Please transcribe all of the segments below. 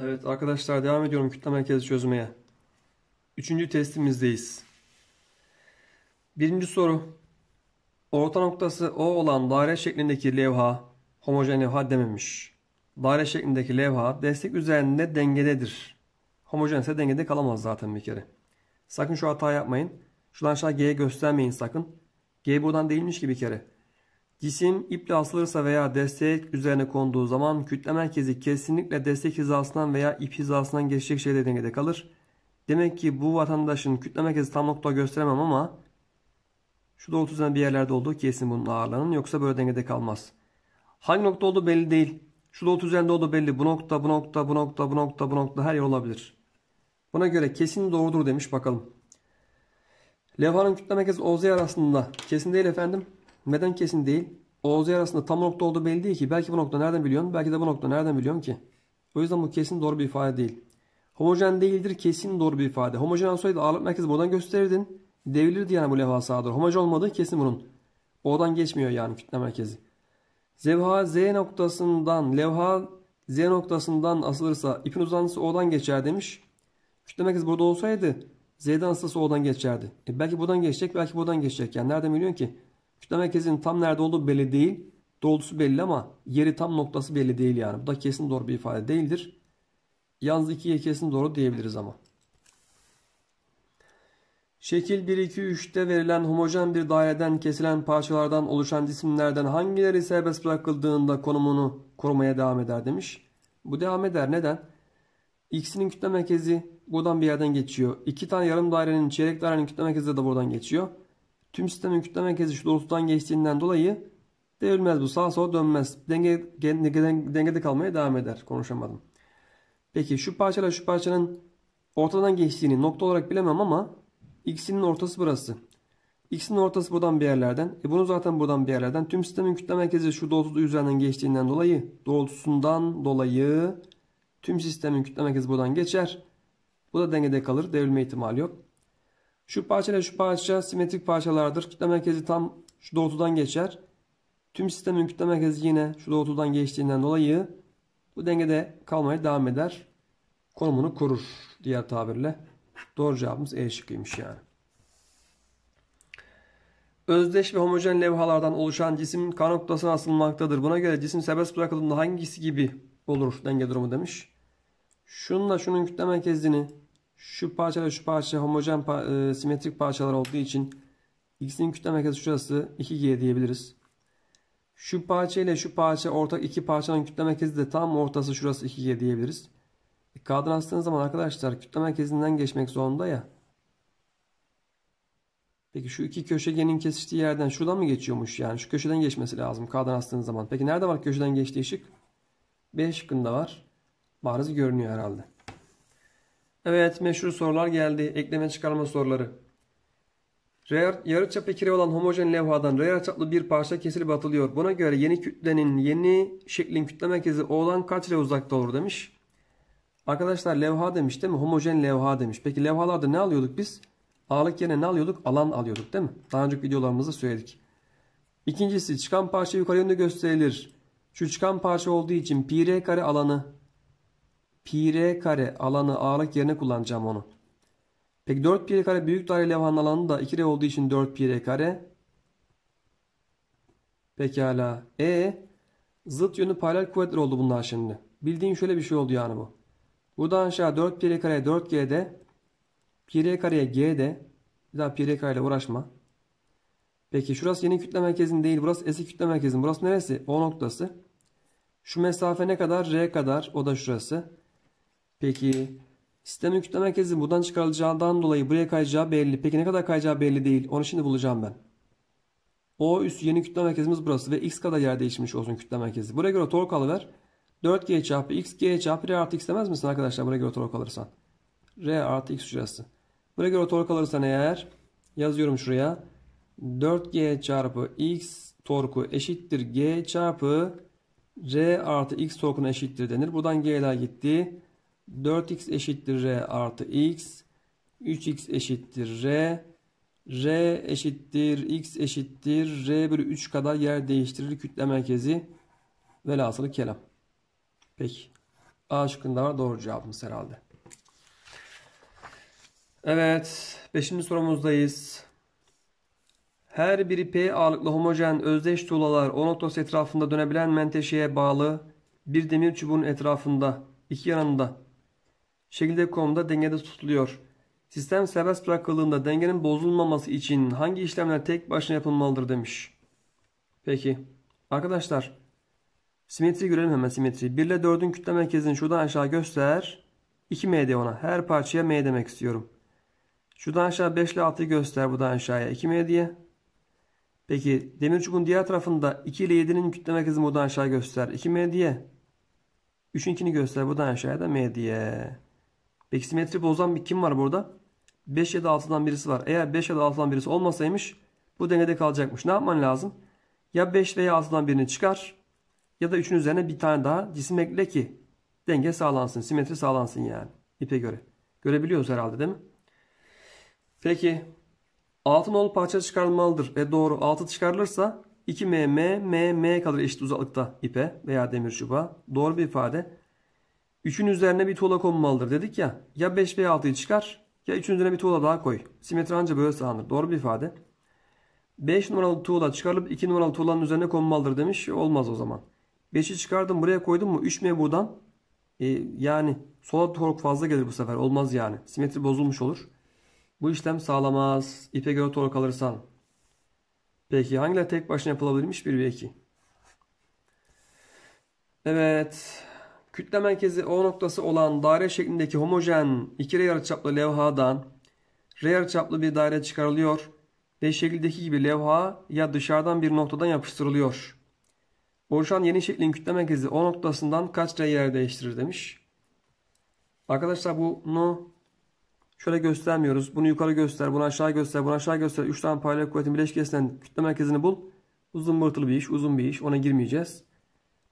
Evet arkadaşlar devam ediyorum kütle merkezi çözmeye. Üçüncü testimizdeyiz. Birinci soru. Orta noktası O olan daire şeklindeki levha homojen levha dememiş. Daire şeklindeki levha destek üzerinde dengededir. Homojen ise dengede kalamaz zaten bir kere. Sakın şu hata yapmayın. Şuradan aşağı G göstermeyin sakın. G buradan değilmiş ki bir kere. Cisim iple asılırsa veya destek üzerine konduğu zaman kütle merkezi kesinlikle destek hizasından veya ip hizasından geçecek şekilde dengede kalır. Demek ki bu vatandaşın kütle merkezi tam nokta gösteremem ama şu doğrultusunda bir yerlerde olduğu kesin bunun ağırlığının yoksa böyle dengede kalmaz. Hangi nokta olduğu belli değil. Şu da üzerinde olduğu belli. Bu nokta, bu nokta, bu nokta, bu nokta, bu nokta her yer olabilir. Buna göre kesin doğrudur demiş bakalım. Levhanın kütle merkezi Oz arasında kesin değil efendim. Neden kesin değil? Oğuz arasında tam nokta olduğu belli değil ki. Belki bu nokta nereden biliyorsun? Belki de bu nokta nereden biliyorsun ki? O yüzden bu kesin doğru bir ifade değil. Homojen değildir kesin doğru bir ifade. Homojen olsaydı ağırlık merkezi buradan gösterirdin. Devrilirdi yani bu levha sağdır. Homojen olmadığı kesin bunun. O'dan geçmiyor yani fitne merkezi. Zevha Z noktasından levha Z noktasından asılırsa ipin uzantısı O'dan geçer demiş. Kütle merkezi burada olsaydı Z'den asılırsa O'dan geçerdi. E belki buradan geçecek belki buradan geçecek. Yani nereden biliyorsun ki? Kütle merkezinin tam nerede olduğu belli değil. Doğrusu belli ama yeri tam noktası belli değil yani. Bu da kesin doğru bir ifade değildir. Yalnız 2'ye kesin doğru diyebiliriz ama. Şekil 1, 2, 3'te verilen homojen bir daireden kesilen parçalardan oluşan cisimlerden hangileri serbest bırakıldığında konumunu korumaya devam eder demiş. Bu devam eder. Neden? X'inin kütle merkezi buradan bir yerden geçiyor. İki tane yarım dairenin çeyrek dairenin kütle merkezi de buradan geçiyor. Tüm sistemin kütle merkezi şu doğrultudan geçtiğinden dolayı devrilmez bu. Sağa sola dönmez. Denge, denge, dengede kalmaya devam eder. Konuşamadım. Peki şu parçayla şu parçanın ortadan geçtiğini nokta olarak bilemem ama x'inin ortası burası. X'in ortası buradan bir yerlerden. E bunu zaten buradan bir yerlerden. Tüm sistemin kütle merkezi şu doğrultuda üzerinden geçtiğinden dolayı doğrultusundan dolayı tüm sistemin kütle merkezi buradan geçer. Bu da dengede kalır. Devrilme ihtimali yok. Şu parça ile şu parça simetrik parçalardır. Kütle merkezi tam şu doğrultudan geçer. Tüm sistemin kütle merkezi yine şu doğrultudan geçtiğinden dolayı bu dengede kalmaya devam eder. Konumunu korur diğer tabirle. Doğru cevabımız E şıkkıymış yani. Özdeş ve homojen levhalardan oluşan cisim K noktasına asılmaktadır. Buna göre cisim serbest bırakıldığında hangisi gibi olur denge durumu demiş. Şununla şunun kütle merkezini şu parça parçayla şu parça homojen e, simetrik parçalar olduğu için ikisinin kütle merkezi şurası 2G diyebiliriz. Şu parça ile şu parça ortak iki parçanın kütle merkezi de tam ortası şurası 2G diyebiliriz. E, astığınız zaman arkadaşlar kütle merkezinden geçmek zorunda ya. Peki şu iki köşegenin kesiştiği yerden şuradan mı geçiyormuş yani? Şu köşeden geçmesi lazım kadran astığınız zaman. Peki nerede var köşeden geçtiği ışık? B şıkkında var. Bariz görünüyor herhalde. Evet meşhur sorular geldi. Ekleme çıkarma soruları. Yarıçap kire olan homojen levhadan reyar çaplı bir parça kesilip atılıyor. Buna göre yeni kütlenin yeni şeklin kütle merkezi O'dan kaç ile uzakta olur demiş. Arkadaşlar levha demiş değil mi? Homojen levha demiş. Peki levhalarda ne alıyorduk biz? Ağırlık yerine ne alıyorduk? Alan alıyorduk değil mi? Daha önceki videolarımızda söyledik. İkincisi çıkan parça yukarı yönde gösterilir. Şu çıkan parça olduğu için pi r kare alanı pi r kare alanı ağırlık yerine kullanacağım onu. Peki 4 pi r kare büyük daire levhanın alanı da 2 r olduğu için 4 pi r kare. Pekala. E zıt yönü paralel kuvvetler oldu bunlar şimdi. Bildiğin şöyle bir şey oldu yani bu. Buradan aşağı 4 pi r kare 4 de pi r kareye de. bir daha pi r kareyle uğraşma. Peki şurası yeni kütle merkezin değil. Burası eski kütle merkezin. Burası neresi? O noktası. Şu mesafe ne kadar? R kadar. O da şurası. Peki sistem yükleme merkezi buradan çıkarılacağından dolayı buraya kayacağı belli. Peki ne kadar kayacağı belli değil. Onu şimdi bulacağım ben. O üst yeni kütle merkezimiz burası ve x kadar yer değişmiş olsun kütle merkezi. Buraya göre tork alıver. 4g çarpı x g çarpı r artı x demez misin arkadaşlar buraya göre tork alırsan? r artı x şurası. Buraya göre tork alırsan eğer yazıyorum şuraya. 4g çarpı x torku eşittir g çarpı r artı x torkuna eşittir denir. Buradan g'ler gitti. 4x eşittir r artı x. 3x eşittir r. r eşittir x eşittir r bölü 3 kadar yer değiştirir kütle merkezi. Velhasılı kelam. Peki. A şıkkında var doğru cevabımız herhalde. Evet. Beşinci sorumuzdayız. Her biri P ağırlıklı homojen özdeş tuğlalar o noktası etrafında dönebilen menteşeye bağlı bir demir çubuğunun etrafında iki yanında şekilde konumda dengede tutuluyor. Sistem serbest bırakıldığında dengenin bozulmaması için hangi işlemler tek başına yapılmalıdır demiş. Peki. Arkadaşlar simetri görelim hemen simetri. 1 ile 4'ün kütle merkezini şuradan aşağı göster. 2 MD ona. Her parçaya M demek istiyorum. Şuradan aşağı 5 ile 6'yı göster. da aşağıya 2 M Peki demir çubun diğer tarafında 2 ile 7'nin kütle merkezini buradan aşağı göster. 2 M diye. 3'ün 2'ni göster. Buradan aşağıya da M simetri bozan bir kim var burada? 5 ya da 6'dan birisi var. Eğer 5 ya da 6'dan birisi olmasaymış bu dengede kalacakmış. Ne yapman lazım? Ya 5 veya 6'dan birini çıkar ya da 3'ün üzerine bir tane daha cisim ekle ki denge sağlansın. Simetri sağlansın yani. İpe göre. Görebiliyoruz herhalde değil mi? Peki altın ol parça çıkarılmalıdır. E doğru. 6 çıkarılırsa 2 mm mm kalır eşit uzaklıkta ipe veya demir çubuğa. Doğru bir ifade. 3'ün üzerine bir tuğla konmalıdır dedik ya. Ya 5 veya 6'yı çıkar ya 3'ün üzerine bir tuğla daha koy. Simetri anca böyle sağlanır. Doğru bir ifade. 5 numaralı tuğla çıkarılıp 2 numaralı tuğlanın üzerine konmalıdır demiş. Olmaz o zaman. 5'i çıkardım buraya koydum mu 3 mevbudan e, yani sola tork fazla gelir bu sefer. Olmaz yani. Simetri bozulmuş olur. Bu işlem sağlamaz. İpe göre tork alırsan. Peki hangileri tek başına yapılabilirmiş? 1 ve 2. Evet kütle merkezi O noktası olan daire şeklindeki homojen iki yarıçaplı levhadan R yarıçaplı bir daire çıkarılıyor ve şekildeki gibi levha ya dışarıdan bir noktadan yapıştırılıyor. Oluşan yeni şeklin kütle merkezi O noktasından kaç R yer değiştirir demiş. Arkadaşlar bunu şöyle göstermiyoruz. Bunu yukarı göster, bunu aşağı göster, bunu aşağı göster. 3 tane paralel kuvvetin bileşkesinden kütle merkezini bul. Uzun mırtılı bir iş, uzun bir iş. Ona girmeyeceğiz.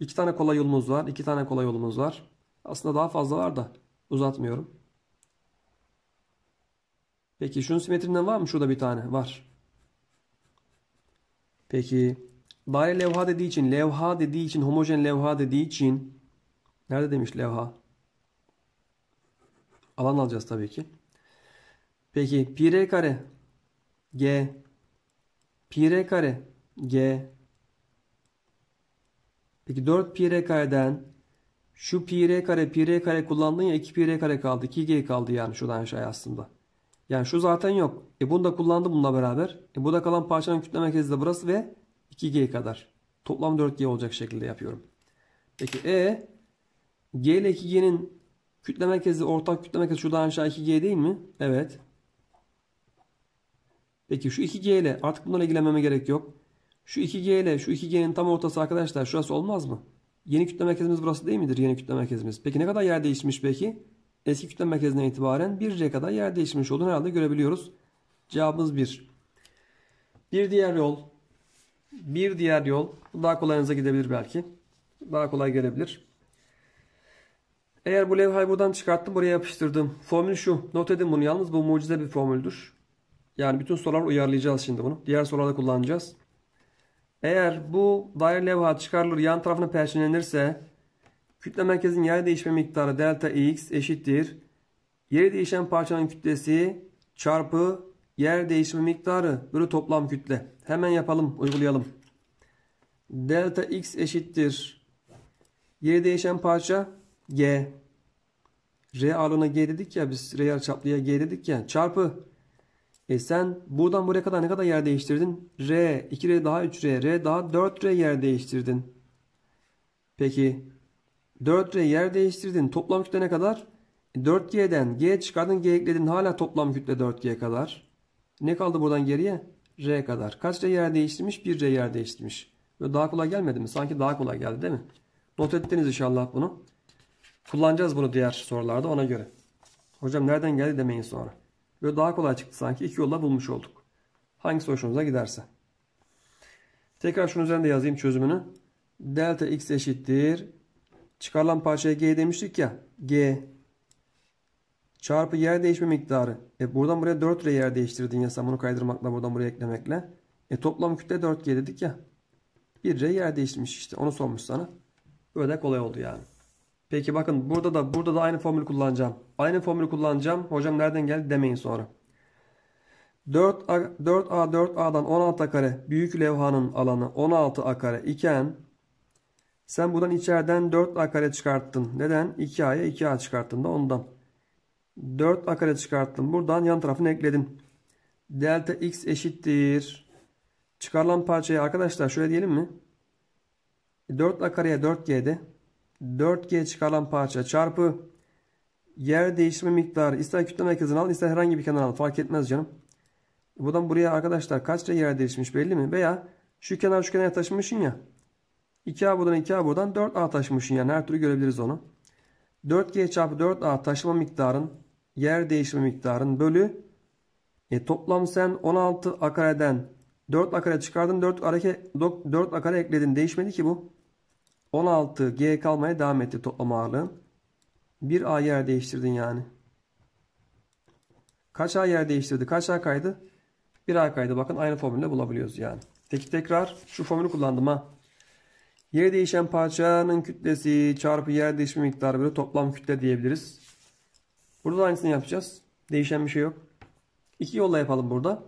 İki tane kolay yolumuz var. iki tane kolay yolumuz var. Aslında daha fazla var da uzatmıyorum. Peki şunun simetrinden var mı? Şurada bir tane var. Peki daire levha dediği için, levha dediği için, homojen levha dediği için nerede demiş levha? Alan alacağız tabii ki. Peki pi r kare g pi r kare g Peki 4 pi r kareden şu pi r kare pi r kare kullandın ya 2 pi r kare kaldı. 2g kaldı yani şuradan aşağıya aslında. Yani şu zaten yok. E bunu da kullandı bununla beraber. E bu da kalan parçanın kütle merkezi de burası ve 2g kadar. Toplam 4g olacak şekilde yapıyorum. Peki e g ile 2g'nin kütle merkezi ortak kütle merkezi şuradan aşağı 2g değil mi? Evet. Peki şu 2g ile artık bunlarla ilgilenmeme gerek yok. Şu 2G ile şu 2G'nin tam ortası arkadaşlar şurası olmaz mı? Yeni kütle merkezimiz burası değil midir? Yeni kütle merkezimiz. Peki ne kadar yer değişmiş peki? Eski kütle merkezine itibaren 1C kadar yer değişmiş olduğunu herhalde görebiliyoruz. Cevabımız 1. Bir diğer yol. Bir diğer yol. Bu daha kolayınıza gidebilir belki. Daha kolay gelebilir. Eğer bu levhayı buradan çıkarttım buraya yapıştırdım. Formül şu. Not edin bunu yalnız bu mucize bir formüldür. Yani bütün sorular uyarlayacağız şimdi bunu. Diğer sorularda kullanacağız. Eğer bu daire levha çıkarılır yan tarafına perçinlenirse kütle merkezin yer değişme miktarı delta x eşittir. Yere değişen parçanın kütlesi çarpı yer değişme miktarı bölü toplam kütle. Hemen yapalım uygulayalım. Delta x eşittir. Yere değişen parça g. R alana g dedik ya biz r çaplıya g dedik ya çarpı e sen buradan buraya kadar ne kadar yer değiştirdin? R, 2R daha 3R, R daha 4R yer değiştirdin. Peki 4R yer değiştirdin. Toplam kütle ne kadar? 4G'den e G çıkardın, G ekledin. Hala toplam kütle 4G kadar. Ne kaldı buradan geriye? R kadar. Kaç R yer değiştirmiş? 1 R yer değiştirmiş. Böyle daha kolay gelmedi mi? Sanki daha kolay geldi değil mi? Not ettiniz inşallah bunu. Kullanacağız bunu diğer sorularda ona göre. Hocam nereden geldi demeyin sonra. Böyle daha kolay çıktı sanki. İki yolla bulmuş olduk. Hangisi hoşunuza giderse. Tekrar şunun üzerinde yazayım çözümünü. Delta x eşittir. Çıkarılan parçaya g demiştik ya. G çarpı yer değişme miktarı. E buradan buraya 4 r yer değiştirdin ya sen bunu kaydırmakla buradan buraya eklemekle. E toplam kütle 4g dedik ya. 1 r yer değişmiş işte. Onu sormuş sana. Böyle kolay oldu yani. Peki bakın burada da burada da aynı formülü kullanacağım. Aynı formülü kullanacağım. Hocam nereden geldi demeyin sonra. 4A, 4A 4A'dan 16 kare büyük levhanın alanı 16A kare iken sen buradan içeriden 4A kare çıkarttın. Neden? 2A'ya 2A çıkarttın da ondan. 4A kare çıkarttın. Buradan yan tarafını ekledin. Delta X eşittir. Çıkarılan parçayı arkadaşlar şöyle diyelim mi? 4A e, kareye 4G'de 4G çıkaran parça çarpı yer değiştirme miktarı ister kütle merkezini al ister herhangi bir kenar al fark etmez canım. Buradan buraya arkadaşlar kaçta yer değişmiş belli mi? Veya şu kenar şu kenara taşımışsın ya. 2A buradan 2A buradan 4A taşımışsın yani her türlü görebiliriz onu. 4G çarpı 4A taşıma miktarın yer değişimi miktarın bölü e, toplam sen 16 akareden 4 akare çıkardın 4 akare, 4 akare ekledin değişmedi ki bu. 16 G kalmaya devam etti toplam ağırlığın. Bir A yer değiştirdin yani. Kaç A yer değiştirdi? Kaç A kaydı? Bir A kaydı. Bakın aynı formülle bulabiliyoruz yani. Peki tekrar şu formülü kullandım ha. Yer değişen parçanın kütlesi çarpı yer değişimi miktarı böyle toplam kütle diyebiliriz. Burada da aynısını yapacağız. Değişen bir şey yok. İki yolla yapalım burada.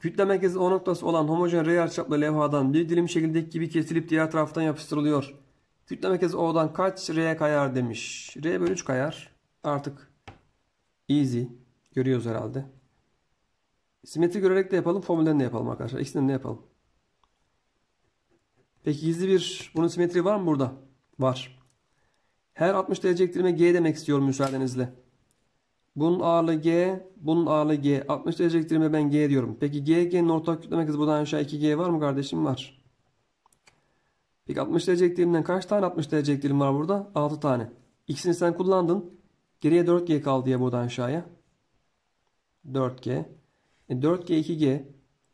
Kütle merkezi O noktası olan homojen R yarıçaplı levhadan bir dilim şekildeki gibi kesilip diğer taraftan yapıştırılıyor. Kütle merkezi O'dan kaç R'ye kayar demiş. R bölü 3 kayar. Artık easy. Görüyoruz herhalde. Simetri görerek de yapalım. Formülden de yapalım arkadaşlar. İkisinden de yapalım. Peki gizli bir bunun simetri var mı burada? Var. Her 60 derece ektirme G demek istiyorum müsaadenizle. Bunun ağırlığı G, bunun ağırlığı G. 60 dereceliktir ve ben G diyorum. Peki G, G'nin ortak kütle merkezi buradan aşağı 2G var mı kardeşim? Var. Peki 60 derecelik dilimden kaç tane 60 derecelik dilim var burada? 6 tane. İkisini sen kullandın. Geriye 4G kaldı ya buradan aşağıya. 4G. E 4G 2G.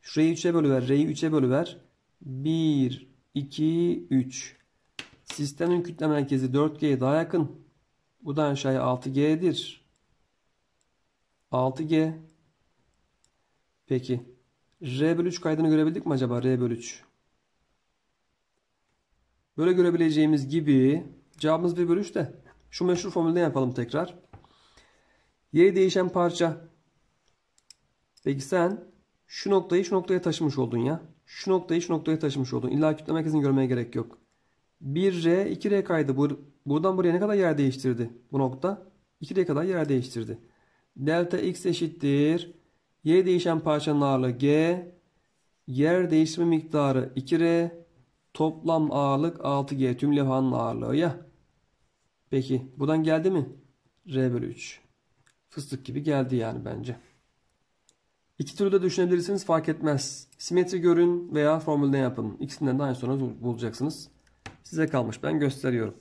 Şurayı 3'e bölüver. R'yi 3'e bölüver. 1, 2, 3. Sistemin kütle merkezi 4G'ye daha yakın. Buradan aşağıya 6G'dir. 6G. Peki. R bölü 3 kaydını görebildik mi acaba? R bölü 3. Böyle görebileceğimiz gibi cevabımız 1 bölü 3 de. Şu meşhur formülden yapalım tekrar. Y değişen parça. Peki sen şu noktayı şu noktaya taşımış oldun ya. Şu noktayı şu noktaya taşımış oldun. İlla kütle merkezini görmeye gerek yok. 1R 2R kaydı. Buradan buraya ne kadar yer değiştirdi bu nokta? 2 r kadar yer değiştirdi. Delta x eşittir. Y değişen parçanın ağırlığı g. Yer değişimi miktarı 2r. Toplam ağırlık 6g. Tüm levhanın ağırlığı ya. Peki buradan geldi mi? r bölü 3. Fıstık gibi geldi yani bence. İki türlü de düşünebilirsiniz fark etmez. Simetri görün veya formülden yapın. İkisinden de aynı sonucu bulacaksınız. Size kalmış ben gösteriyorum.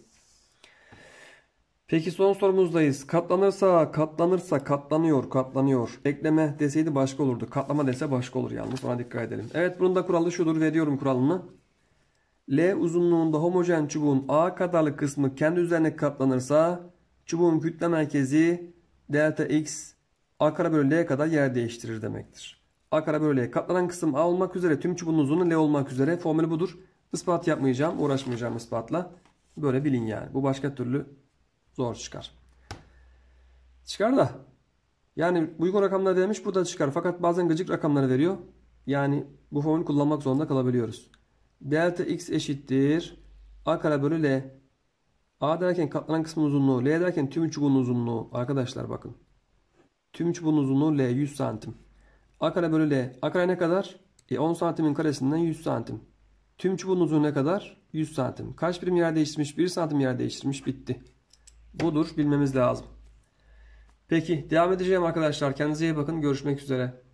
Peki son sorumuzdayız. Katlanırsa, katlanırsa, katlanıyor, katlanıyor. Ekleme deseydi başka olurdu. Katlama dese başka olur yalnız. Ona dikkat edelim. Evet bunun da kuralı şudur. Veriyorum kuralını. L uzunluğunda homojen çubuğun A kadarlık kısmı kendi üzerine katlanırsa çubuğun kütle merkezi delta x A kare bölü L kadar yer değiştirir demektir. A kare bölü L katlanan kısım A olmak üzere tüm çubuğun uzunluğu L olmak üzere. Formülü budur. Ispat yapmayacağım. Uğraşmayacağım ispatla. Böyle bilin yani. Bu başka türlü Zor çıkar. Çıkar da yani uygun rakamlar demiş burada çıkar. Fakat bazen gıcık rakamları veriyor. Yani bu formülü kullanmak zorunda kalabiliyoruz. Delta x eşittir a kare bölü l. A derken katlanan kısmın uzunluğu, L derken tüm çubuğun uzunluğu. Arkadaşlar bakın. Tüm çubuğun uzunluğu L 100 santim. A kare bölü L. A kare ne kadar? E, 10 santimin karesinden 100 santim. Tüm çubuğun uzunluğu ne kadar? 100 santim. Kaç birim yer değiştirmiş? 1 santim yer değiştirmiş. Bitti budur bilmemiz lazım. Peki devam edeceğim arkadaşlar. Kendinize iyi bakın. Görüşmek üzere.